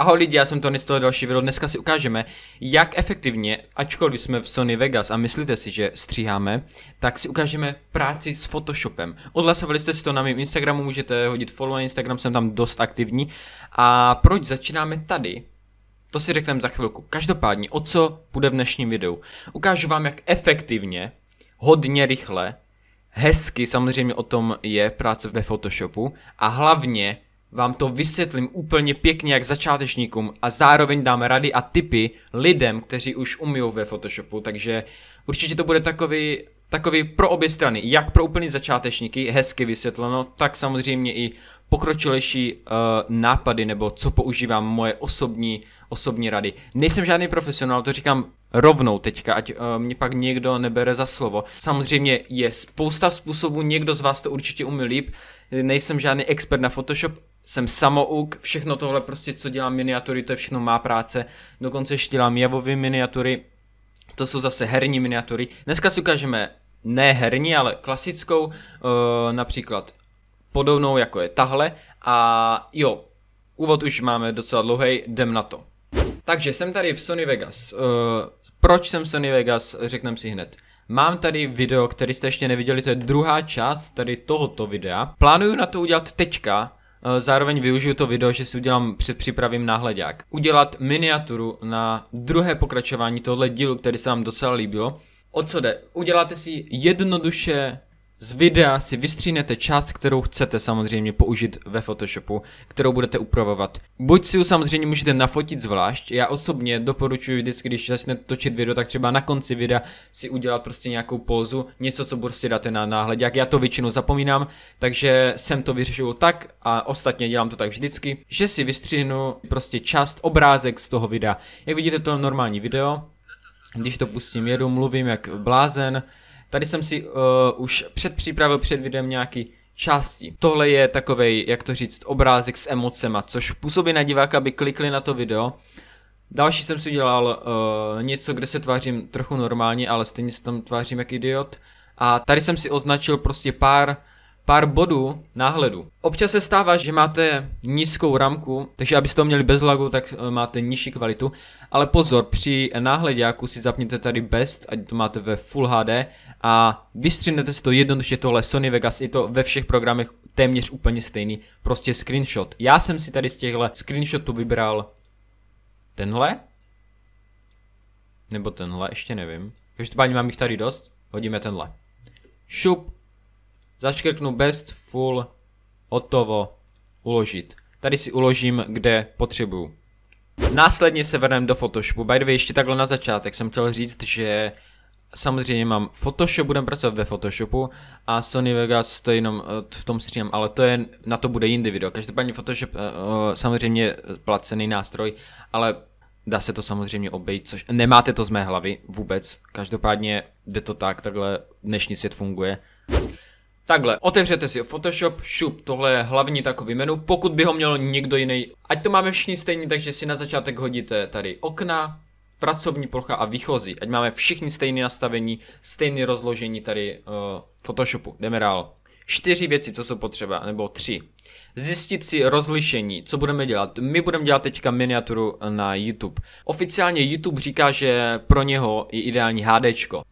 Ahoj lidi, já jsem Tony z toho další video. Dneska si ukážeme, jak efektivně, ačkoliv jsme v Sony Vegas a myslíte si, že stříháme, tak si ukážeme práci s Photoshopem. Odhlasovali jste si to na mém Instagramu, můžete hodit follow na Instagram, jsem tam dost aktivní. A proč začínáme tady? To si řekneme za chvilku. Každopádně, o co bude v dnešním videu? Ukážu vám, jak efektivně, hodně rychle, hezky samozřejmě o tom je práce ve Photoshopu a hlavně vám to vysvětlím úplně pěkně jak začátečníkům a zároveň dám rady a tipy lidem, kteří už umí ve Photoshopu, takže určitě to bude takový, takový pro obě strany, jak pro úplný začátečníky, hezky vysvětleno, tak samozřejmě i pokročilejší uh, nápady nebo co používám, moje osobní, osobní rady. Nejsem žádný profesionál, to říkám rovnou teďka, ať uh, mě pak někdo nebere za slovo. Samozřejmě je spousta způsobů, někdo z vás to určitě umí líp, nejsem žádný expert na Photoshop, jsem samouk, všechno tohle prostě, co dělám miniatury, to je všechno má práce. Dokonce ještě dělám javovy miniatury, to jsou zase herní miniatury. Dneska si ukážeme ne herní, ale klasickou, eh, například podobnou jako je tahle. A jo, úvod už máme docela dlouhý, jdem na to. Takže jsem tady v Sony Vegas. Eh, proč jsem v Sony Vegas, řekneme si hned. Mám tady video, který jste ještě neviděli, to je druhá část tady tohoto videa. Plánuju na to udělat teďka, Eh, zároveň využiju to video, že si udělám předpřipravím náhledák. Udělat miniaturu na druhé pokračování tohle dílu, který se vám docela líbilo. O co jde? Uděláte si jednoduše z videa si vystřínete část, kterou chcete samozřejmě použít ve Photoshopu, kterou budete upravovat. Buď si ji samozřejmě můžete nafotit zvlášť, já osobně doporučuji vždycky, když začnete točit video, tak třeba na konci videa si udělat prostě nějakou pózu, něco, co prostě dáte na náhled, jak já to většinou zapomínám, takže jsem to vyřešil tak a ostatně dělám to tak vždycky, že si vystřihnu prostě část obrázek z toho videa. Jak vidíte, to normální video, když to pustím, jedu, mluvím jak blázen, Tady jsem si uh, už předpřipravil před videem nějaký části. Tohle je takový, jak to říct, obrázek s emocema, což působí na diváka, aby klikli na to video. Další jsem si udělal uh, něco, kde se tvářím trochu normálně, ale stejně se tam tvářím jak idiot. A tady jsem si označil prostě pár pár bodů náhledu. Občas se stává, že máte nízkou ramku, takže abyste to měli bez lagu, tak eh, máte nižší kvalitu. Ale pozor, při jak si zapněte tady best, ať to máte ve Full HD a vystřinete si to jednoduše tohle Sony Vegas, je to ve všech programech téměř úplně stejný, prostě screenshot. Já jsem si tady z těchto screenshotů vybral tenhle, nebo tenhle, ještě nevím. Každopádně mám jich tady dost, hodíme tenhle. Šup, zaškrknu best full hotovo uložit. Tady si uložím, kde potřebuju. Následně se vrneme do Photoshopu. By the way, ještě takhle na začátek jsem chtěl říct, že samozřejmě mám Photoshop, budem pracovat ve Photoshopu a Sony Vegas to je jenom eh, v tom stream, ale to je, na to bude jindy video. Každopádně Photoshop eh, eh, samozřejmě placený nástroj, ale dá se to samozřejmě obejít, což nemáte to z mé hlavy vůbec. Každopádně jde to tak, takhle dnešní svět funguje. Takhle, otevřete si Photoshop, šup, tohle je hlavní takový menu, pokud by ho měl někdo jiný. Ať to máme všichni stejný, takže si na začátek hodíte tady okna, pracovní plocha a výchozí. Ať máme všichni stejné nastavení, stejné rozložení tady uh, Photoshopu. Jdeme dál. Čtyři věci, co jsou potřeba, nebo tři zjistit si rozlišení, co budeme dělat. My budeme dělat teďka miniaturu na YouTube. Oficiálně YouTube říká, že pro něho je ideální HD.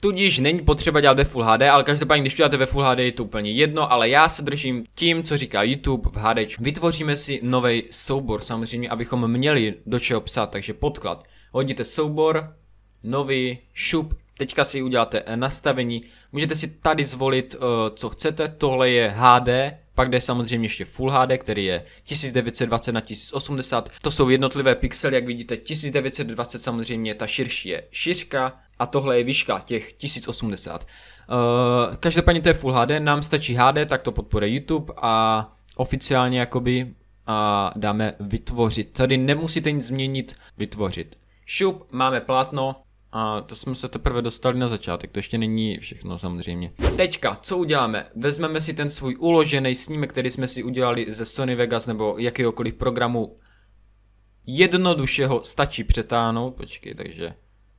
Tudíž není potřeba dělat ve Full HD, ale každopádně, když děláte ve Full HD, je to úplně jedno, ale já se držím tím, co říká YouTube v HD. Vytvoříme si nový soubor, samozřejmě, abychom měli do čeho psát, takže podklad. Hodíte soubor, nový, šup, Teďka si uděláte eh, nastavení, můžete si tady zvolit, eh, co chcete, tohle je HD, pak jde samozřejmě ještě Full HD, který je 1920 na 1080. To jsou jednotlivé pixely, jak vidíte, 1920 samozřejmě, ta širší je šířka a tohle je výška těch 1080. Eh, každopádně to je Full HD, nám stačí HD, tak to podporuje YouTube a oficiálně jakoby a dáme vytvořit. Tady nemusíte nic změnit, vytvořit. Šup, máme plátno, a to jsme se teprve dostali na začátek, to ještě není všechno samozřejmě. Teďka, co uděláme? Vezmeme si ten svůj uložený snímek, který jsme si udělali ze Sony Vegas nebo jakéhokoliv programu. Jednoduše ho stačí přetáhnout, počkej, takže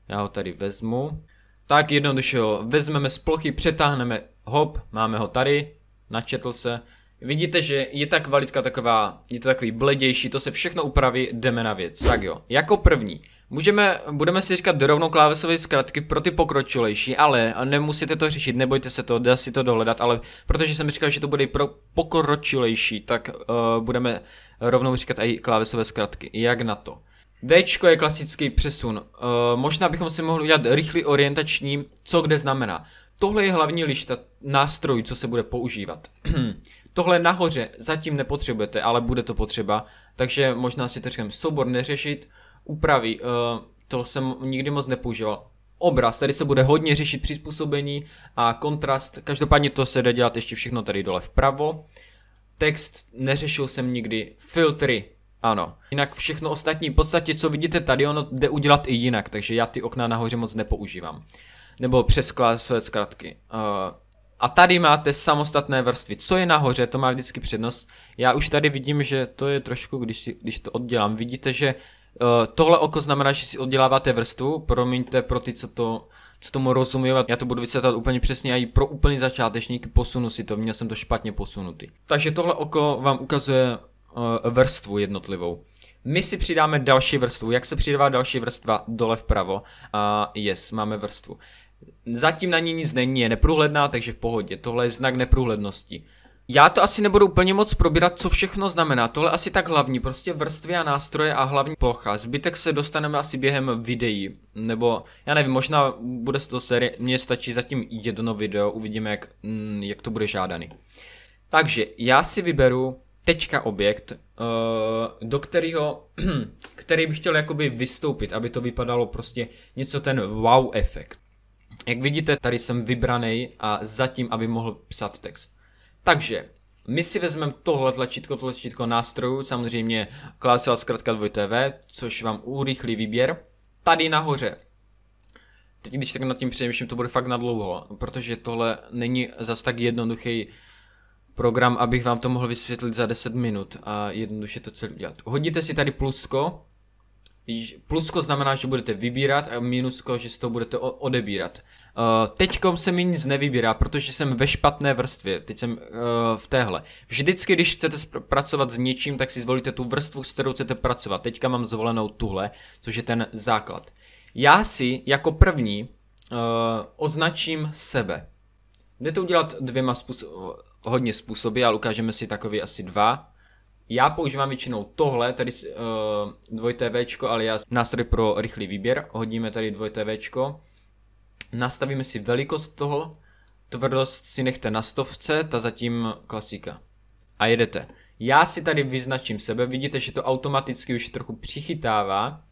já ho tady vezmu. Tak jednoduše ho vezmeme z plochy, přetáhneme, hop, máme ho tady, načetl se. Vidíte, že je ta kvalitka taková, je to takový bledější, to se všechno upraví, jdeme na věc. Tak jo, jako první Můžeme, budeme si říkat rovnou klávesové zkratky pro ty pokročilejší, ale nemusíte to řešit, nebojte se to, dá si to dohledat, ale protože jsem říkal, že to bude i pro pokročilejší, tak uh, budeme rovnou říkat i klávesové zkratky. Jak na to? D je klasický přesun. Uh, možná bychom si mohli udělat rychlý orientační, co kde znamená. Tohle je hlavní lišta nástrojů, co se bude používat. Tohle nahoře zatím nepotřebujete, ale bude to potřeba, takže možná si to řekneme soubor neřešit, úpravy, eh, to jsem nikdy moc nepoužíval. Obraz, tady se bude hodně řešit přizpůsobení a kontrast, každopádně to se jde dělat ještě všechno tady dole vpravo. Text neřešil jsem nikdy, filtry, ano. Jinak všechno ostatní, v podstatě co vidíte tady, ono jde udělat i jinak, takže já ty okna nahoře moc nepoužívám. Nebo přes své zkratky. Uh, a tady máte samostatné vrstvy. Co je nahoře, to má vždycky přednost. Já už tady vidím, že to je trošku, když, si, když to oddělám, vidíte, že Eh, tohle oko znamená, že si odděláváte vrstvu, promiňte pro ty, co to co tomu rozumí, já to budu vysvětlovat úplně přesně a i pro úplný začátečník posunu si to, měl jsem to špatně posunutý. Takže tohle oko vám ukazuje uh, vrstvu jednotlivou. My si přidáme další vrstvu. Jak se přidává další vrstva? Dole vpravo. A uh, yes, máme vrstvu. Zatím na ní nic není, je neprůhledná, takže v pohodě. Tohle je znak neprůhlednosti. Já to asi nebudu úplně moc probírat, co všechno znamená. Tohle asi tak hlavní, prostě vrstvy a nástroje a hlavní plocha. Zbytek se dostaneme asi během videí, nebo já nevím, možná bude z toho série, mně stačí zatím jedno video, uvidíme, jak, mm, jak to bude žádaný. Takže já si vyberu teďka objekt, eh, do kterého, který bych chtěl jakoby vystoupit, aby to vypadalo prostě něco ten wow efekt. Jak vidíte, tady jsem vybraný a zatím, aby mohl psát text. Takže my si vezmeme tohle tlačítko, tohle tlačítko nástrojů, samozřejmě klasová zkrátka 2TV, což vám urychlí výběr. Tady nahoře. Teď když tak nad tím přemýšlím, to bude fakt dlouho, protože tohle není zas tak jednoduchý program, abych vám to mohl vysvětlit za 10 minut a jednoduše to celé udělat. Hodíte si tady plusko, Plusko znamená, že budete vybírat a minusko, že si to budete odebírat. Uh, teďkom se mi nic nevybírá, protože jsem ve špatné vrstvě, teď jsem uh, v téhle. Vždycky, když chcete spr- pracovat s něčím, tak si zvolíte tu vrstvu, s kterou chcete pracovat. Teďka mám zvolenou tuhle, což je ten základ. Já si jako první uh, označím sebe. Jde to udělat dvěma způsoby, hodně způsoby, ale ukážeme si takový asi dva. Já používám většinou tohle, tady uh, dvojité Včko, ale já nástroj pro rychlý výběr, hodíme tady dvojité Včko nastavíme si velikost toho, tvrdost si nechte na stovce, ta zatím klasika. A jedete. Já si tady vyznačím sebe, vidíte, že to automaticky už trochu přichytává.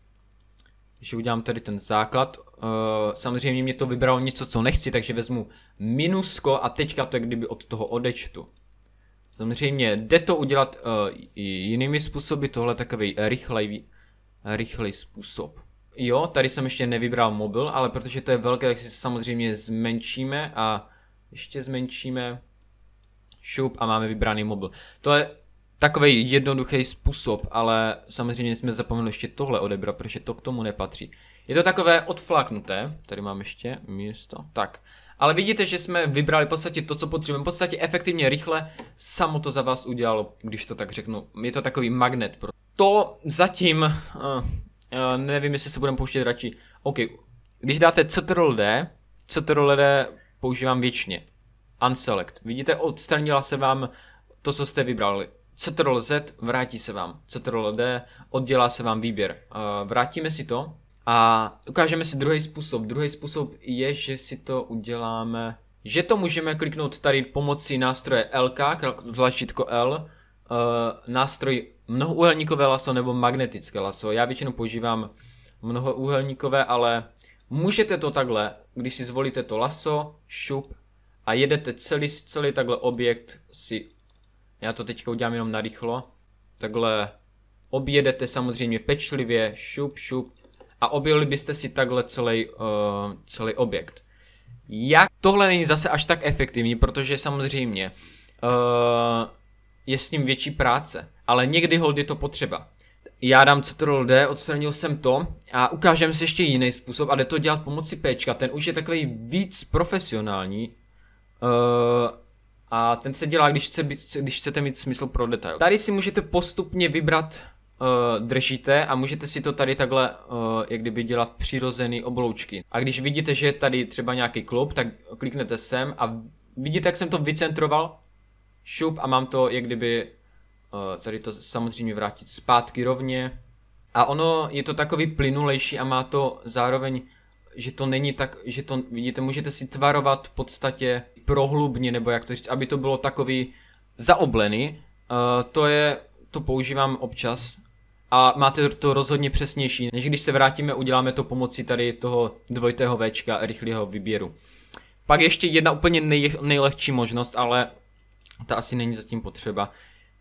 Že udělám tady ten základ, eh, samozřejmě mě to vybralo něco, co nechci, takže vezmu minusko a teďka to je kdyby od toho odečtu. Samozřejmě jde to udělat uh, jinými způsoby, tohle je takový rychlej, rychlej způsob. Jo, tady jsem ještě nevybral mobil, ale protože to je velké, tak si samozřejmě zmenšíme a ještě zmenšíme šup a máme vybraný mobil. To je takový jednoduchý způsob, ale samozřejmě jsme zapomněli ještě tohle odebrat, protože to k tomu nepatří. Je to takové odflaknuté, tady mám ještě místo, tak. Ale vidíte, že jsme vybrali v podstatě to, co potřebujeme. V podstatě efektivně, rychle, samo to za vás udělalo, když to tak řeknu. Je to takový magnet. pro To zatím uh, Uh, nevím, jestli se budeme pouštět radši. OK, když dáte CTRL D, CTRL D používám věčně. Unselect. Vidíte, odstranila se vám to, co jste vybrali. CTRL Z vrátí se vám. CTRL D oddělá se vám výběr. Uh, vrátíme si to a ukážeme si druhý způsob. Druhý způsob je, že si to uděláme, že to můžeme kliknout tady pomocí nástroje LK, tlačítko L, uh, nástroj mnohouhelníkové laso nebo magnetické laso. Já většinou používám mnohouhelníkové, ale můžete to takhle, když si zvolíte to laso, šup a jedete celý, celý takhle objekt si, já to teďka udělám jenom narychlo, takhle objedete samozřejmě pečlivě, šup, šup a objeli byste si takhle celý, uh, eh, celý objekt. Jak? Tohle není zase až tak efektivní, protože samozřejmě uh, je s ním větší práce ale někdy hold je to potřeba. Já dám Ctrl D, odstranil jsem to a ukážeme si ještě jiný způsob a jde to dělat pomocí P, ten už je takový víc profesionální. Uh, a ten se dělá, když, chce být, když chcete mít smysl pro detail. Tady si můžete postupně vybrat, uh, držíte a můžete si to tady takhle, uh, jak kdyby dělat přirozený obloučky. A když vidíte, že je tady třeba nějaký klub, tak kliknete sem a vidíte, jak jsem to vycentroval, šup a mám to, jak kdyby Eh, tady to samozřejmě vrátit zpátky rovně. A ono je to takový plynulejší a má to zároveň, že to není tak, že to, vidíte, můžete si tvarovat v podstatě prohlubně, nebo jak to říct, aby to bylo takový zaoblený. Uh, to je, to používám občas a máte to rozhodně přesnější, než když se vrátíme, uděláme to pomocí tady toho dvojitého Včka rychlého výběru. Pak ještě jedna úplně nej, nejlehčí možnost, ale ta asi není zatím potřeba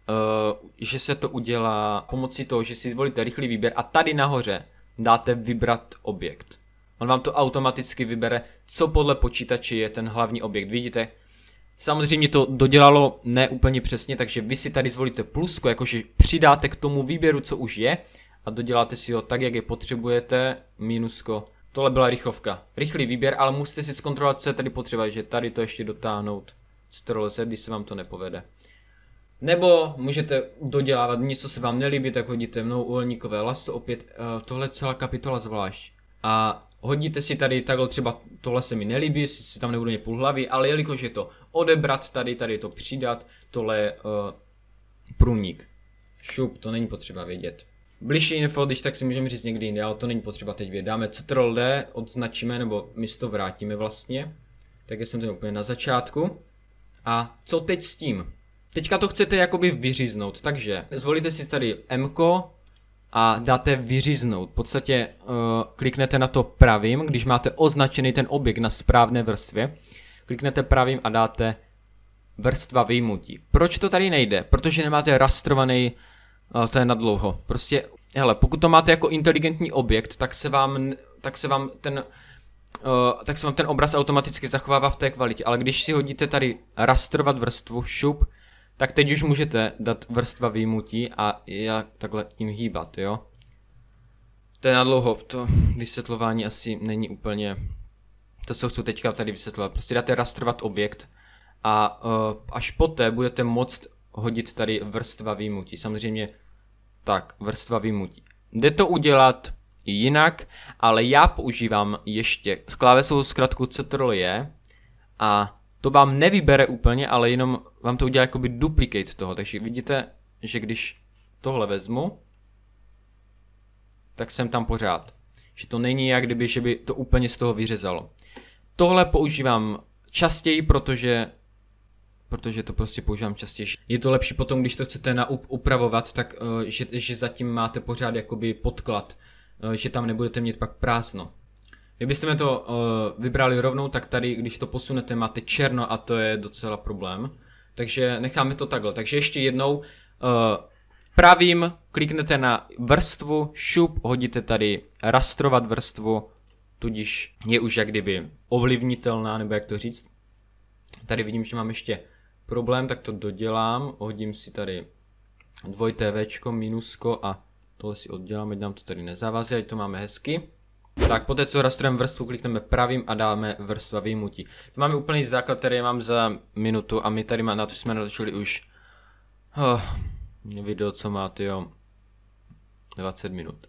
uh, že se to udělá pomocí toho, že si zvolíte rychlý výběr a tady nahoře dáte vybrat objekt. On vám to automaticky vybere, co podle počítače je ten hlavní objekt. Vidíte, Samozřejmě to dodělalo ne úplně přesně, takže vy si tady zvolíte plusko, jakože přidáte k tomu výběru, co už je a doděláte si ho tak, jak je potřebujete, minusko. Tohle byla rychlovka. Rychlý výběr, ale musíte si zkontrolovat, co je tady potřeba, že tady to ještě dotáhnout. Ctrl Z, když se vám to nepovede. Nebo můžete dodělávat něco, se vám nelíbí, tak hodíte uhelníkové laso, opět uh, tohle celá kapitola zvlášť. A hodíte si tady takhle třeba tohle se mi nelíbí, si tam nebudu mít půl hlavy, ale jelikož je to odebrat tady, tady to přidat, tohle uh, průnik. Šup, to není potřeba vědět. Bližší info, když tak si můžeme říct někdy jinde, ale to není potřeba teď vědět. Dáme Ctrl D, odznačíme, nebo my si to vrátíme vlastně. Tak jsem to úplně na začátku. A co teď s tím? Teďka to chcete jakoby vyříznout, takže zvolíte si tady M a dáte vyříznout. V podstatě uh, kliknete na to pravým, když máte označený ten objekt na správné vrstvě. Kliknete pravým a dáte vrstva vyjmutí. Proč to tady nejde? Protože nemáte rastrovaný, uh, to je dlouho. Prostě, hele, pokud to máte jako inteligentní objekt, tak se vám, tak se vám ten... Uh, tak se vám ten obraz automaticky zachovává v té kvalitě, ale když si hodíte tady rastrovat vrstvu šup, tak teď už můžete dát vrstva výmutí a já takhle tím hýbat, jo. To je na dlouho, to vysvětlování asi není úplně to, co chci teďka tady vysvětlovat. Prostě dáte rastrovat objekt a uh, až poté budete moct hodit tady vrstva výmutí. Samozřejmě tak, vrstva výmutí. Jde to udělat jinak, ale já používám ještě klávesovou zkratku CTRL j a to vám nevybere úplně, ale jenom vám to udělá jakoby duplicate toho. Takže vidíte, že když tohle vezmu, tak jsem tam pořád. Že to není jak kdyby, že by to úplně z toho vyřezalo. Tohle používám častěji, protože protože to prostě používám častěji. Je to lepší potom, když to chcete na upravovat, tak eh, že, že zatím máte pořád jakoby podklad, eh, že tam nebudete mít pak prázdno. Kdybyste mi to uh, vybrali rovnou, tak tady, když to posunete, máte černo a to je docela problém. Takže necháme to takhle. Takže ještě jednou uh, pravým kliknete na vrstvu, šup, hodíte tady rastrovat vrstvu, tudíž je už jak kdyby ovlivnitelná, nebo jak to říct. Tady vidím, že mám ještě problém, tak to dodělám, hodím si tady dvojité Včko, minusko a tohle si ať nám to tady nezavazí, ať to máme hezky. Tak, poté co rastrujeme vrstvu, klikneme pravým a dáme vrstva výmutí. To máme úplný základ, který mám za minutu a my tady má, na to jsme natočili už oh, video, co má, jo 20 minut.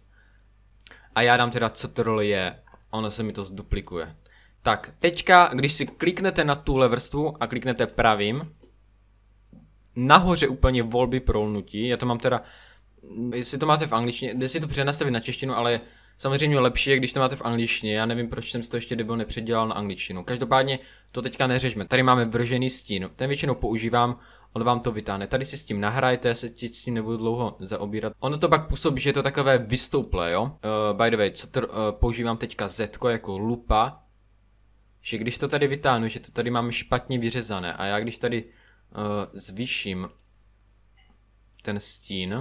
A já dám teda co troll je, ono se mi to zduplikuje. Tak, teďka, když si kliknete na tuhle vrstvu a kliknete pravým, nahoře úplně volby prolnutí, já to mám teda, jestli to máte v angličtině, jde si to přenastavit na češtinu, ale Samozřejmě lepší je, když to máte v angličtině. Já nevím, proč jsem si to ještě debil nepředělal na angličtinu. Každopádně to teďka neřešme. Tady máme vržený stín. Ten většinou používám, on vám to vytáhne. Tady si s tím nahrajte, se ti s tím nebudu dlouho zaobírat. Ono to pak působí, že je to takové vystouplé, jo. Uh, by the way, co to, uh, eh, používám teďka Z jako lupa, že když to tady vytáhnu, že to tady mám špatně vyřezané a já když tady uh, zvýším ten stín,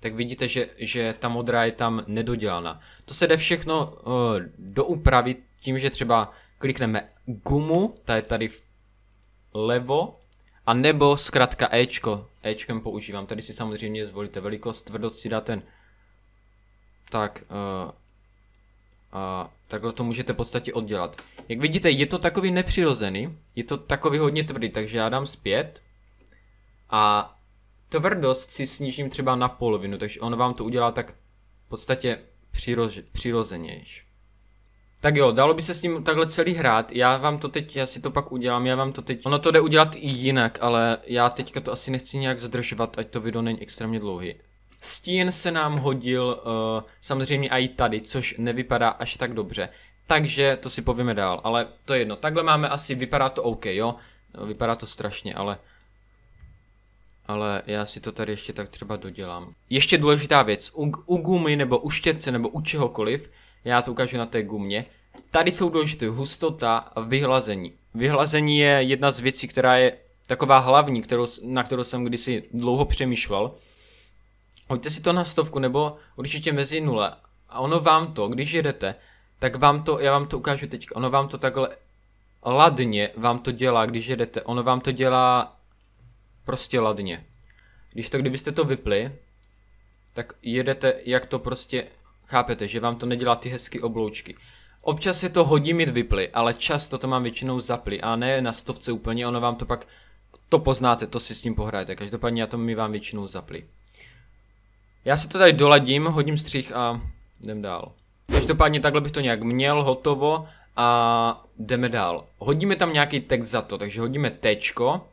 tak vidíte, že, že ta modrá je tam nedodělaná. To se jde všechno uh, doupravit tím, že třeba klikneme gumu, ta je tady levo, a nebo zkrátka Ečko. Ečkem používám. Tady si samozřejmě zvolíte velikost, tvrdost si dá ten. Tak, uh, a takhle to můžete v podstatě oddělat. Jak vidíte, je to takový nepřirozený, je to takový hodně tvrdý, takže já dám zpět. A tvrdost si snížím třeba na polovinu, takže on vám to udělá tak v podstatě přiroze, přirozenějš. Tak jo, dalo by se s ním takhle celý hrát, já vám to teď, já si to pak udělám, já vám to teď, ono to jde udělat i jinak, ale já teďka to asi nechci nějak zdržovat, ať to video není extrémně dlouhý. Stín se nám hodil uh, samozřejmě i tady, což nevypadá až tak dobře, takže to si povíme dál, ale to je jedno, takhle máme asi, vypadá to OK, jo, no, vypadá to strašně, ale ale já si to tady ještě tak třeba dodělám. Ještě důležitá věc, u, u gumy nebo u štětce nebo u čehokoliv, já to ukážu na té gumě, tady jsou důležité hustota a vyhlazení. Vyhlazení je jedna z věcí, která je taková hlavní, kterou, na kterou jsem kdysi dlouho přemýšlel. Hoďte si to na stovku nebo určitě mezi nule a ono vám to, když jedete, tak vám to, já vám to ukážu teď, ono vám to takhle ladně vám to dělá, když jedete, ono vám to dělá prostě ladně. Když to, kdybyste to vypli, tak jedete, jak to prostě, chápete, že vám to nedělá ty hezky obloučky. Občas je to hodí mít vyply, ale často to mám většinou zapli a ne na stovce úplně, ono vám to pak, to poznáte, to si s tím pohrajete, každopádně já to mi vám většinou zapli. Já se to tady doladím, hodím střih a jdem dál. Každopádně takhle bych to nějak měl, hotovo a jdeme dál. Hodíme tam nějaký text za to, takže hodíme tečko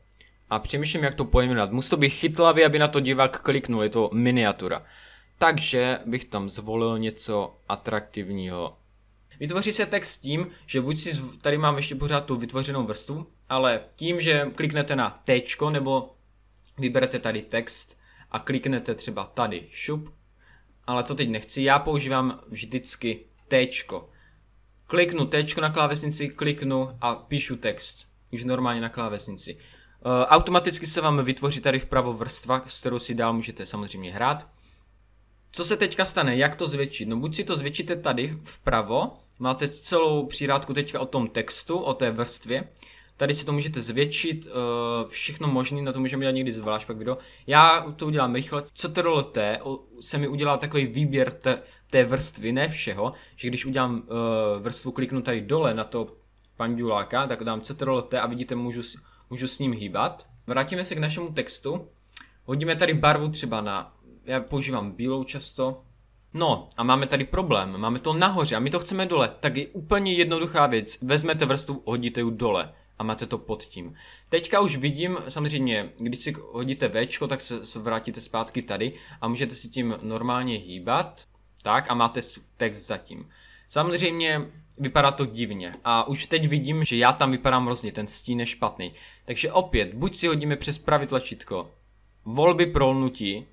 a přemýšlím, jak to pojmenovat. Musí to být chytlavě, aby na to divák kliknul, je to miniatura. Takže bych tam zvolil něco atraktivního. Vytvoří se text tím, že buď si, zv... tady mám ještě pořád tu vytvořenou vrstvu, ale tím, že kliknete na tečko nebo vyberete tady text a kliknete třeba tady šup, ale to teď nechci, já používám vždycky tečko. Kliknu tečko na klávesnici, kliknu a píšu text. Už normálně na klávesnici. Eh, automaticky se vám vytvoří tady vpravo vrstva, s kterou si dál můžete samozřejmě hrát. Co se teďka stane, jak to zvětšit? No buď si to zvětšíte tady vpravo, máte celou přírádku teďka o tom textu, o té vrstvě, Tady si to můžete zvětšit, eh, všechno možný, na to můžeme dělat někdy zvlášť pak video. Já to udělám rychle. CTRL-T se mi udělá takový výběr té vrstvy, ne všeho, že když udělám eh, vrstvu, kliknu tady dole na to panduláka, tak dám CTRL-T a vidíte, můžu můžu s ním hýbat. Vrátíme se k našemu textu. Hodíme tady barvu třeba na, já používám bílou často. No a máme tady problém, máme to nahoře a my to chceme dole, tak je úplně jednoduchá věc, vezmete vrstvu, hodíte ji dole a máte to pod tím. Teďka už vidím, samozřejmě, když si hodíte V, tak se, se vrátíte zpátky tady a můžete si tím normálně hýbat. Tak a máte text zatím. Samozřejmě vypadá to divně. A už teď vidím, že já tam vypadám hrozně, ten stín je špatný. Takže opět, buď si hodíme přes pravý tlačítko volby prolnutí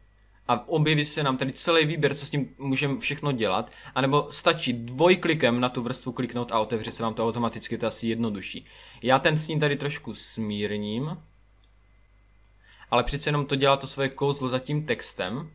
a objeví se nám tady celý výběr, co s tím můžeme všechno dělat, anebo stačí dvojklikem na tu vrstvu kliknout a otevře se vám to automaticky, to je asi jednodušší. Já ten stín tady trošku smírním, ale přece jenom to dělá to svoje kouzlo za tím textem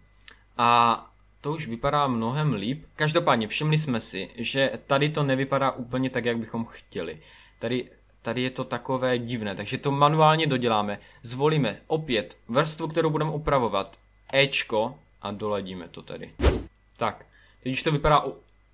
a to už vypadá mnohem líp. Každopádně všimli jsme si, že tady to nevypadá úplně tak, jak bychom chtěli. Tady, tady je to takové divné, takže to manuálně doděláme. Zvolíme opět vrstvu, kterou budeme upravovat, Ečko a doladíme to tady. Tak, teď už to vypadá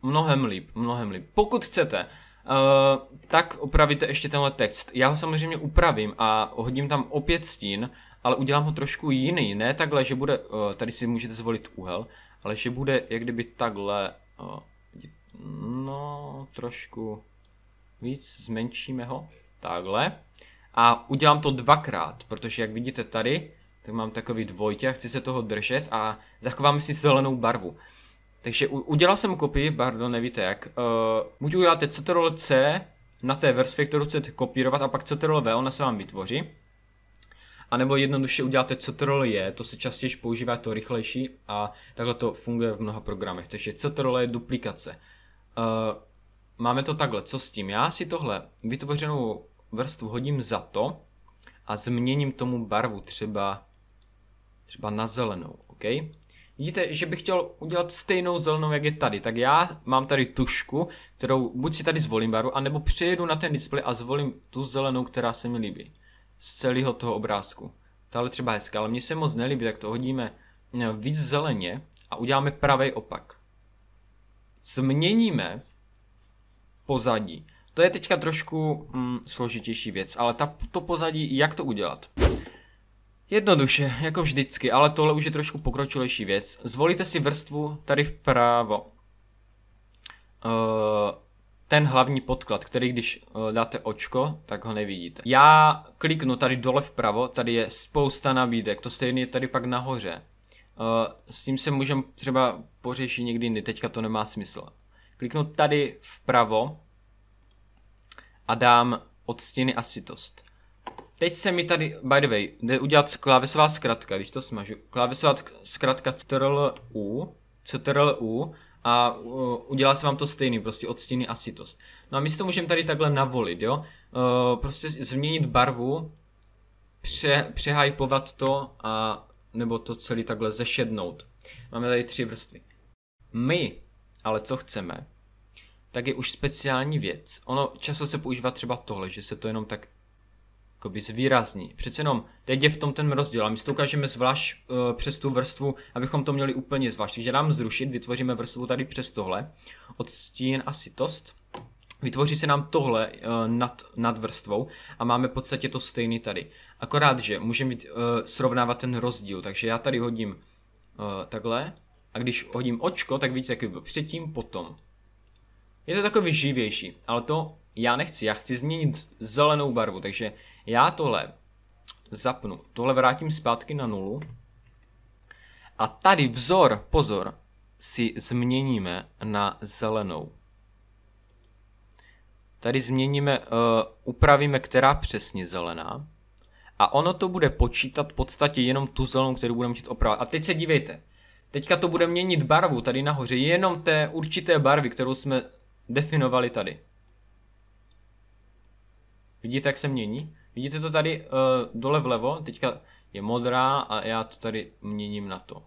mnohem líp, mnohem líp. Pokud chcete, Uh, tak upravíte ještě tenhle text. Já ho samozřejmě upravím a hodím tam opět stín, ale udělám ho trošku jiný, ne takhle, že bude, uh, tady si můžete zvolit úhel, ale že bude jak kdyby takhle, no trošku víc, zmenšíme ho, takhle. A udělám to dvakrát, protože jak vidíte tady, tak mám takový dvojtě a chci se toho držet a zachovám si zelenou barvu. Takže udělal jsem kopii, pardon, nevíte jak. Uh, buď uděláte CTRL C na té vrstvě, kterou chcete kopírovat a pak CTRL V, ona se vám vytvoří. A nebo jednoduše uděláte CTRL je, to se častěji používá, to rychlejší a takhle to funguje v mnoha programech. Takže CTRL je duplikace. Uh, máme to takhle, co s tím? Já si tohle vytvořenou vrstvu hodím za to a změním tomu barvu třeba, třeba na zelenou, OK? Vidíte, že bych chtěl udělat stejnou zelenou, jak je tady, tak já mám tady tušku, kterou buď si tady zvolím barvu, anebo přejedu na ten display a zvolím tu zelenou, která se mi líbí z celého toho obrázku. Tahle třeba hezká, ale mně se moc nelíbí, tak to hodíme eh, víc zeleně a uděláme pravý opak. Změníme pozadí. To je teďka trošku mm, složitější věc, ale ta, to pozadí, jak to udělat? Jednoduše, jako vždycky, ale tohle už je trošku pokročilejší věc. Zvolíte si vrstvu tady vpravo. Uh, ten hlavní podklad, který když eh, dáte očko, tak ho nevidíte. Já kliknu tady dole vpravo, tady je spousta nabídek, to stejné je tady pak nahoře. Eh, s tím se můžeme třeba pořešit někdy jindy, teďka to nemá smysl. Kliknu tady vpravo a dám odstíny a sitost. Teď se mi tady, by the way, jde udělat klávesová zkratka, když to smažu. Klávesová zkratka CTRL U, CTRL U, a uh, udělá se vám to stejný, prostě stíny a sitost. No a my si to můžeme tady takhle navolit, jo. Uh, prostě změnit barvu, pře, přehypovat to a nebo to celý takhle zešednout. Máme tady tři vrstvy. My, ale co chceme, tak je už speciální věc. Ono často se používá třeba tohle, že se to jenom tak jakoby zvýrazní. Přece jenom teď je v tom ten rozdíl a my si to ukážeme zvlášť uh, přes tu vrstvu, abychom to měli úplně zvlášť. Takže dám zrušit, vytvoříme vrstvu tady přes tohle, odstín a sitost. Vytvoří se nám tohle uh, nad, nad vrstvou a máme v podstatě to stejný tady. Akorát, že můžeme uh, srovnávat ten rozdíl, takže já tady hodím uh, takhle a když hodím očko, tak vidíte, jaký byl předtím, potom. Je to takový živější, ale to já nechci, já chci změnit zelenou barvu, takže já tohle zapnu, tohle vrátím zpátky na nulu. A tady vzor, pozor, si změníme na zelenou. Tady změníme, uh, upravíme, která přesně zelená. A ono to bude počítat v podstatě jenom tu zelenou, kterou budeme chtít opravovat. A teď se dívejte. Teďka to bude měnit barvu tady nahoře, jenom té určité barvy, kterou jsme definovali tady. Vidíte, jak se mění? Vidíte to tady uh, dole vlevo, teďka je modrá a já to tady měním na to.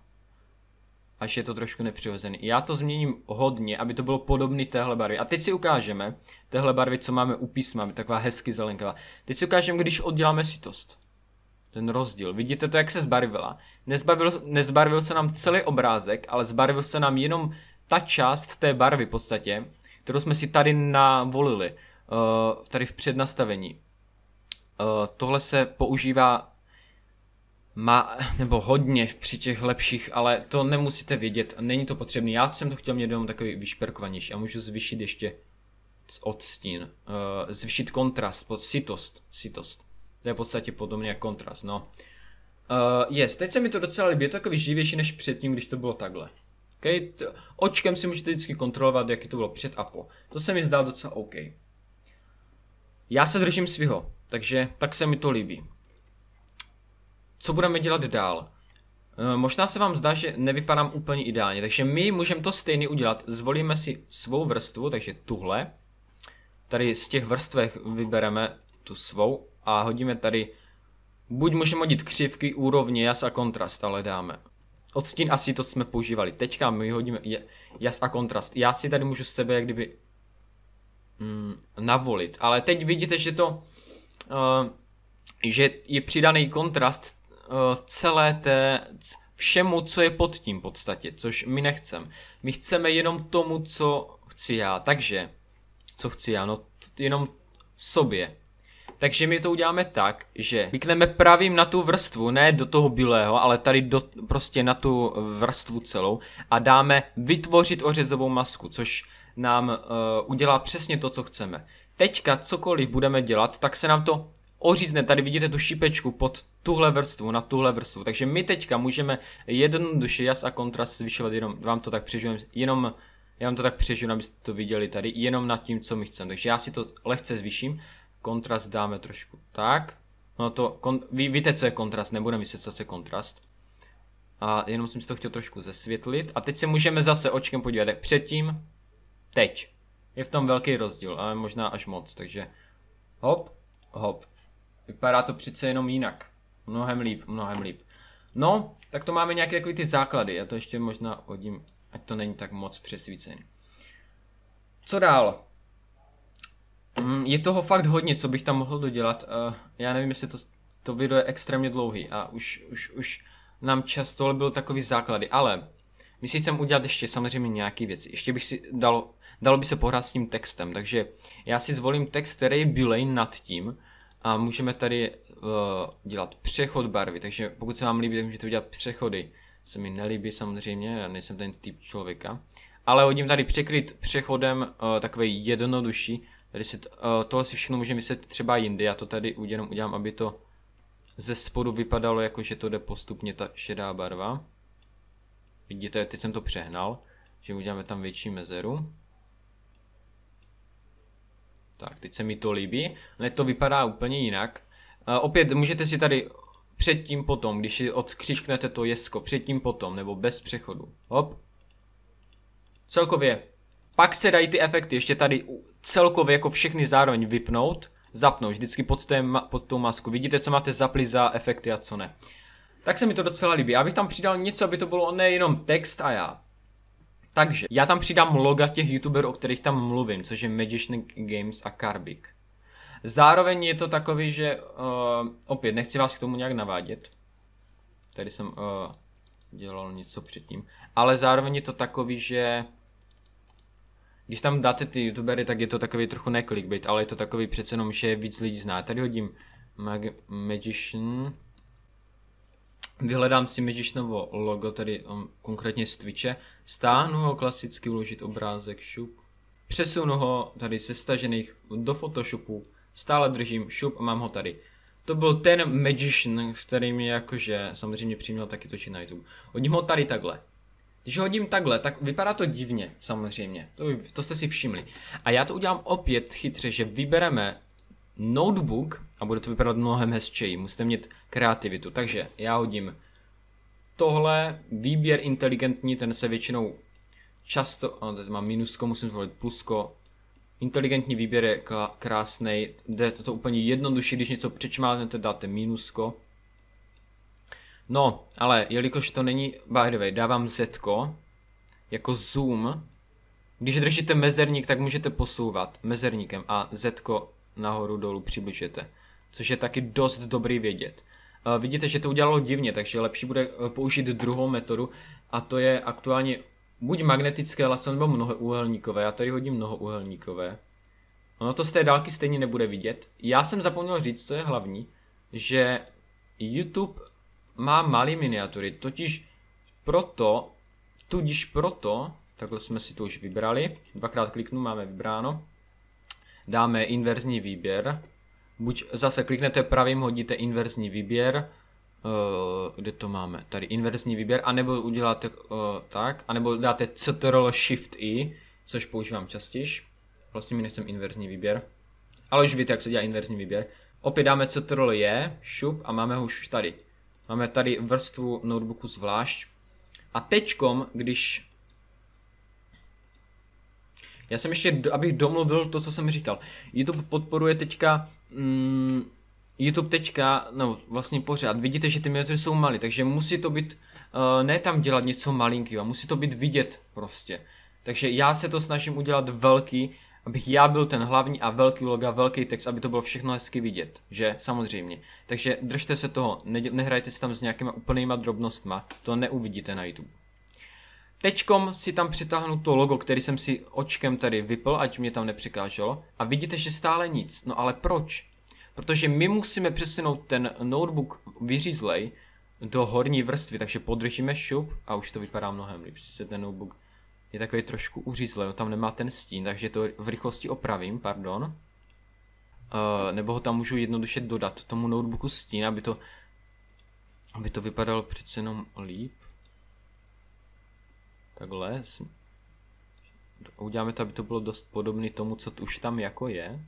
Až je to trošku nepřirozený. Já to změním hodně, aby to bylo podobné téhle barvy. A teď si ukážeme, téhle barvy, co máme u písma, taková hezky zelenkavá. Teď si ukážeme, když odděláme sitost. Ten rozdíl. Vidíte to, jak se zbarvila. Nezbarvil, nezbarvil se nám celý obrázek, ale zbarvil se nám jenom ta část té barvy v podstatě, kterou jsme si tady navolili. Uh, tady v přednastavení. Eh, tohle se používá má, nebo hodně při těch lepších, ale to nemusíte vědět, není to potřebné. Já jsem to chtěl mít jenom takový vyšperkovanější a můžu zvýšit ještě odstín, eh, zvýšit kontrast, sitost, sitost. To je v podstatě podobně jako kontrast, no. Uh, yes, teď se mi to docela líbí, je to takový živější než předtím, když to bylo takhle. Okay? Očkem si můžete vždycky kontrolovat, jaký to bylo před a po. To se mi zdá docela OK. Já se držím svého. Takže tak se mi to líbí. Co budeme dělat dál? Eh, možná se vám zdá, že nevypadám úplně ideálně, takže my můžeme to stejně udělat. Zvolíme si svou vrstvu, takže tuhle. Tady z těch vrstvech vybereme tu svou a hodíme tady, buď můžeme hodit křivky, úrovně, jas a kontrast, ale dáme. Odstín asi to jsme používali. Teďka my hodíme jas a kontrast. Já si tady můžu sebe jak kdyby mm, navolit, ale teď vidíte, že to Eh, že je přidaný kontrast eh, celé té, všemu, co je pod tím podstatě, což my nechceme. My chceme jenom tomu, co chci já. Takže, co chci já? No, jenom sobě. Takže my to uděláme tak, že vykneme pravým na tu vrstvu, ne do toho bílého, ale tady do, prostě na tu vrstvu celou a dáme vytvořit ořezovou masku, což nám uh, udělá přesně to, co chceme teďka cokoliv budeme dělat, tak se nám to ořízne, tady vidíte tu šipečku pod tuhle vrstvu, na tuhle vrstvu, takže my teďka můžeme jednoduše jas a kontrast zvyšovat jenom, vám to tak přežujeme, jenom, já vám to tak přežiju, abyste to viděli tady, jenom nad tím, co my chceme, takže já si to lehce zvýším, kontrast dáme trošku tak, no to, kon, ví, víte, co je kontrast, nebudeme vysvětlovat, co je kontrast, a jenom jsem si to chtěl trošku zesvětlit, a teď se můžeme zase očkem podívat, jak předtím, teď, je v tom velký rozdíl, ale možná až moc, takže hop, hop. Vypadá to přece jenom jinak. Mnohem líp, mnohem líp. No, tak to máme nějaké takové ty základy, já to ještě možná hodím, ať to není tak moc přesvícený. Co dál? Mm, je toho fakt hodně, co bych tam mohl dodělat. Eh, já nevím, jestli to, to video je extrémně dlouhý a už, už, už nám často byl takový základy, ale myslím, že jsem udělat ještě samozřejmě nějaké věci. Ještě bych si dal dalo by se pohrát s tím textem, takže já si zvolím text, který je bílej nad tím a můžeme tady uh, dělat přechod barvy, takže pokud se vám líbí, tak můžete udělat přechody. Se mi nelíbí samozřejmě, já nejsem ten typ člověka, ale hodím tady překryt přechodem uh, eh, takový jednodušší, tady si uh, tohle si všechno můžeme myslet třeba jindy, já to tady jenom udělám, aby to ze spodu vypadalo jako, že to jde postupně ta šedá barva. Vidíte, teď jsem to přehnal, že uděláme tam větší mezeru. Tak, teď se mi to líbí. Ale to vypadá úplně jinak. opět můžete si tady předtím potom, když si odkřičknete to jesko, předtím potom, nebo bez přechodu. Hop. Celkově. Pak se dají ty efekty ještě tady celkově jako všechny zároveň vypnout, zapnout, vždycky pod, té, pod tou masku. Vidíte, co máte zapli za efekty a co ne. Tak se mi to docela líbí. Abych tam přidal něco, aby to bylo nejenom text a já. Takže já tam přidám loga těch youtuberů, o kterých tam mluvím, což je Magician Games a Karbik. Zároveň je to takový, že uh, opět nechci vás k tomu nějak navádět. Tady jsem uh, dělal něco předtím. Ale zároveň je to takový, že když tam dáte ty youtubery, tak je to takový trochu ne clickbait, ale je to takový přece jenom, že víc lidí zná. Tady hodím Mag Magician Vyhledám si Magicianovo logo, tedy um, konkrétně z Twitche, stáhnu ho klasicky, uložit obrázek, šup. Přesunu ho tady ze stažených do Photoshopu, stále držím šup a mám ho tady. To byl ten Magician, s kterým jakože samozřejmě přiměl taky točit na YouTube. Hodím ho tady takhle. Když hodím takhle, tak vypadá to divně, samozřejmě. To, to jste si všimli. A já to udělám opět chytře, že vybereme notebook a bude to vypadat mnohem hezčeji. Musíte mít kreativitu. Takže já hodím tohle, výběr inteligentní, ten se většinou často, ano, teď mám minusko, musím zvolit plusko, inteligentní výběr je krásný, jde to úplně jednoduše, když něco přečmáte, dáte minusko. No, ale jelikož to není, by the way, dávám zetko, jako zoom, když držíte mezerník, tak můžete posouvat mezerníkem a zetko nahoru dolů přibližujete. Což je taky dost dobrý vědět. Eh, vidíte, že to udělalo divně, takže lepší bude eh, použít druhou metodu a to je aktuálně buď magnetické laso nebo mnohouhelníkové. Já tady hodím mnohouhelníkové. Ono to z té dálky stejně nebude vidět. Já jsem zapomněl říct, co je hlavní, že YouTube má malé miniatury, totiž proto, tudíž proto, takhle jsme si to už vybrali, dvakrát kliknu, máme vybráno, dáme inverzní výběr, buď zase kliknete pravým, hodíte inverzní výběr, eh, kde to máme, tady inverzní výběr, anebo uděláte uh, tak, anebo dáte CTRL Shift I, což používám častěji. Vlastně mi nechcem inverzní výběr, ale už víte, jak se dělá inverzní výběr. Opět dáme CTRL J, šup a máme ho už tady. Máme tady vrstvu notebooku zvlášť. A teďkom, když já jsem ještě, abych domluvil to, co jsem říkal. YouTube podporuje teďka mm, YouTube teďka, no vlastně pořád, vidíte, že ty miniatury jsou malé, takže musí to být, uh, ne tam dělat něco malinkého, musí to být vidět prostě. Takže já se to snažím udělat velký, abych já byl ten hlavní a velký loga, velký text, aby to bylo všechno hezky vidět, že samozřejmě. Takže držte se toho, ne, nehrajte si tam s nějakýma úplnýma drobnostma, to neuvidíte na YouTube. Teďkom si tam přitáhnu to logo, který jsem si očkem tady vypl, ať mě tam nepřekáželo. A vidíte, že stále nic. No ale proč? Protože my musíme přesunout ten notebook vyřízlej do horní vrstvy, takže podržíme šup a už to vypadá mnohem líp. Se ten notebook je takový trošku uřízlej, no tam nemá ten stín, takže to v rychlosti opravím, pardon. Uh, nebo ho tam můžu jednoduše dodat tomu notebooku stín, aby to, aby to vypadalo přece jenom líp takhle. Uděláme to, aby to bylo dost podobné tomu, co už tam jako je.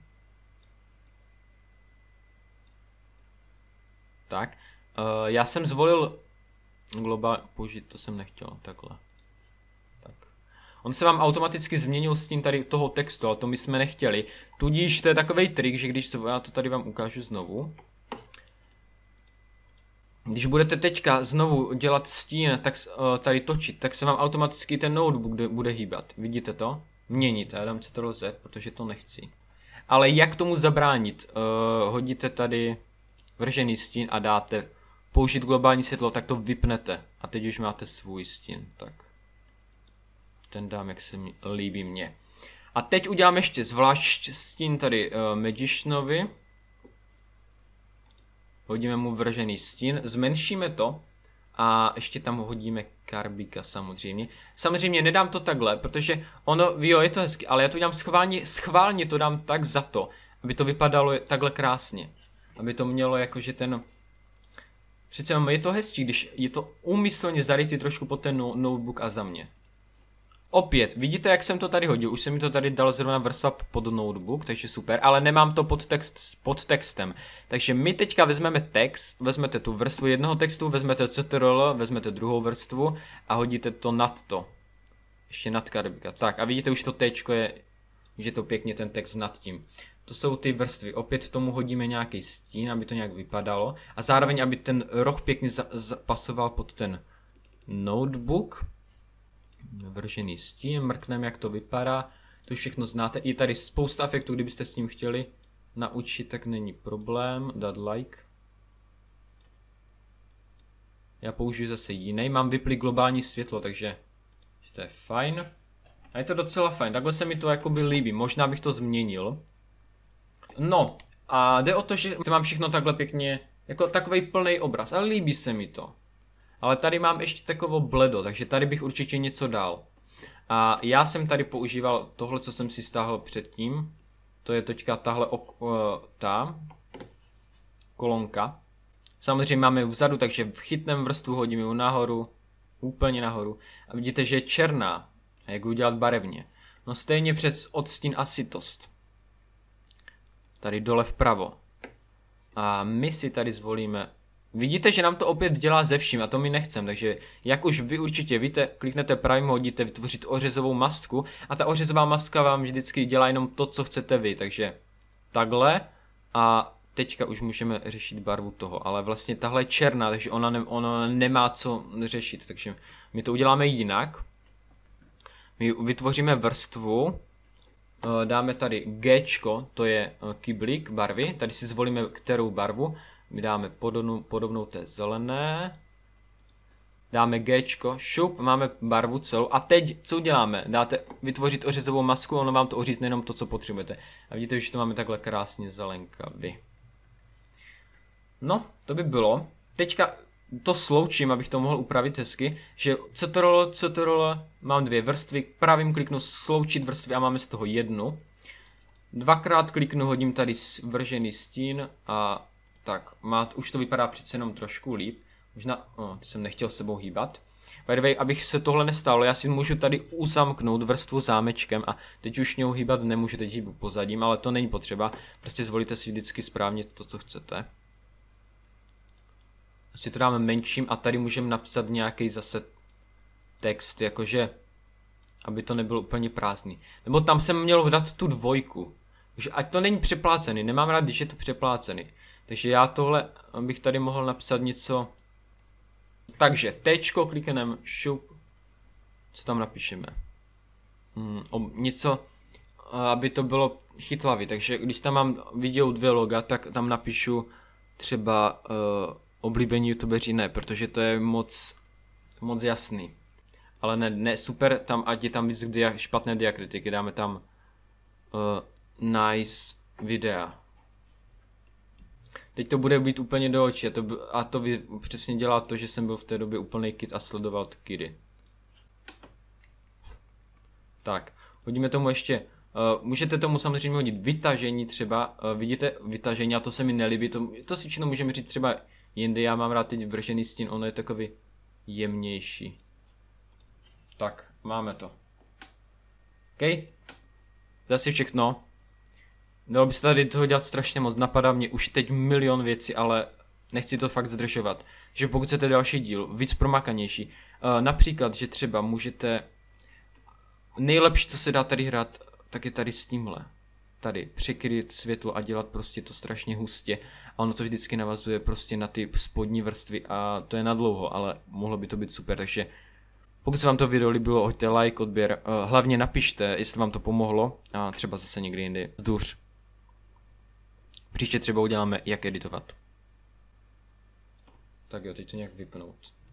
Tak, uh, já jsem zvolil globál, použít to jsem nechtěl, takhle. On se vám automaticky změnil s tím tady toho textu, ale to my jsme nechtěli. Tudíž to je takový trik, že když já to tady vám ukážu znovu když budete teďka znovu dělat stín, tak eh, tady točit, tak se vám automaticky ten notebook bude, hýbat. Vidíte to? Měnit, já dám Ctrl Z, protože to nechci. Ale jak tomu zabránit? Uh, hodíte tady vržený stín a dáte použít globální světlo, tak to vypnete. A teď už máte svůj stín, tak ten dám, jak se mi, líbí mně. A teď udělám ještě zvlášť stín tady uh, Magicianovi hodíme mu vržený stín, zmenšíme to a ještě tam hodíme karbika samozřejmě. Samozřejmě nedám to takhle, protože ono, jo, je to hezky, ale já to dám schválně, schválně to dám tak za to, aby to vypadalo takhle krásně. Aby to mělo jakože ten... Přece je to hezčí, když je to úmyslně zarytý trošku po ten no-, notebook a za mě. Opět, vidíte, jak jsem to tady hodil, už se mi to tady dal zrovna vrstva pod notebook, takže super, ale nemám to pod, text, pod textem. Takže my teďka vezmeme text, vezmete tu vrstvu jednoho textu, vezmete ctrl, vezmete druhou vrstvu a hodíte to nad to. Ještě nad karbika. Tak a vidíte, už to tečko je, že to pěkně ten text nad tím. To jsou ty vrstvy. Opět tomu hodíme nějaký stín, aby to nějak vypadalo. A zároveň, aby ten roh pěkně zapasoval pod ten notebook navržený stín, mrknem jak to vypadá. To všechno znáte. Je tady spousta efektů, kdybyste s tím chtěli naučit, tak není problém. Dát like. Já použiju zase jiný. Mám vyplý globální světlo, takže to je fajn. A je to docela fajn. Takhle se mi to jakoby líbí. Možná bych to změnil. No, a jde o to, že to mám všechno takhle pěkně, jako takový plný obraz. Ale líbí se mi to. Ale tady mám ještě takovou bledo, takže tady bych určitě něco dal. A já jsem tady používal tohle, co jsem si stáhl předtím. To je teďka tahle ok, eh, ta kolonka. Samozřejmě máme vzadu, takže v chytném vrstvu hodím ji nahoru, úplně nahoru. A vidíte, že je černá. A jak ji udělat barevně? No stejně přes odstín a sitost. Tady dole vpravo. A my si tady zvolíme Vidíte, že nám to opět dělá ze vším a to my nechcem, takže jak už vy určitě víte, kliknete pravým, hodíte vytvořit ořezovou masku a ta ořezová maska vám vždycky dělá jenom to, co chcete vy, takže takhle a teďka už můžeme řešit barvu toho, ale vlastně tahle je černá, takže ona, ne, ona nemá co řešit, takže my to uděláme jinak. My vytvoříme vrstvu, eh, dáme tady G, to je eh, kyblík barvy, tady si zvolíme kterou barvu, my dáme podobnou, podobnou té zelené. Dáme G, šup, máme barvu celou. A teď co uděláme? Dáte vytvořit ořezovou masku, ono vám to ořízne jenom to, co potřebujete. A vidíte, že to máme takhle krásně zelenkavý No, to by bylo. Teďka to sloučím, abych to mohl upravit hezky, že ctrl, ctrl, mám dvě vrstvy, pravým kliknu sloučit vrstvy a máme z toho jednu. Dvakrát kliknu, hodím tady vržený stín a tak, má, už to vypadá přece jenom trošku líp. Možná, no, ty jsem nechtěl sebou hýbat. By the way, abych se tohle nestalo. já si můžu tady uzamknout vrstvu zámečkem a teď už něho hýbat nemůžu, teď hýbu pozadím, ale to není potřeba. Prostě zvolíte si vždycky správně to, co chcete. Asi to dáme menším a tady můžeme napsat nějaký zase text, jakože, aby to nebylo úplně prázdný. Nebo tam jsem měl dát tu dvojku. Takže ať to není přeplácený, nemám rád, když je to přeplácený. Takže já tohle bych tady mohl napsat něco. Takže tečko, klikneme šup. Co tam napíšeme? Hmm, o, něco, aby to bylo chytlavý. Takže když tam mám video dvě loga, tak tam napíšu třeba uh, oblíbení youtubeři ne, protože to je moc, moc jasný. Ale ne, ne, super, tam, ať je tam víc dia, špatné diakritiky, dáme tam uh, nice videa teď to bude být úplně do očí a to, a to by přesně dělá to, že jsem byl v té době úplný kid a sledoval kidy. Tak, hodíme tomu ještě Uh, můžete tomu samozřejmě hodit vytažení třeba, uh, vidíte vytažení a to se mi nelíbí, to, to si všechno můžeme říct třeba jindy, já mám rád teď vržený stín, ono je takový jemnější. Tak, máme to. OK? Zase všechno. Dalo by se tady toho dělat strašně moc, napadá mě už teď milion věcí, ale nechci to fakt zdržovat. Že pokud chcete další díl, víc promakanější, eh, například, že třeba můžete, nejlepší, co se dá tady hrát, tak je tady s tímhle. Tady, přikryt světlo a dělat prostě to strašně hustě. A ono to vždycky navazuje prostě na ty spodní vrstvy a to je na dlouho, ale mohlo by to být super, takže pokud se vám to video líbilo, hoďte like, odběr, eh, hlavně napište, jestli vám to pomohlo a třeba zase někdy jindy. Zdůř. Příště třeba uděláme, jak editovat. Tak jo, teď to nějak vypnout.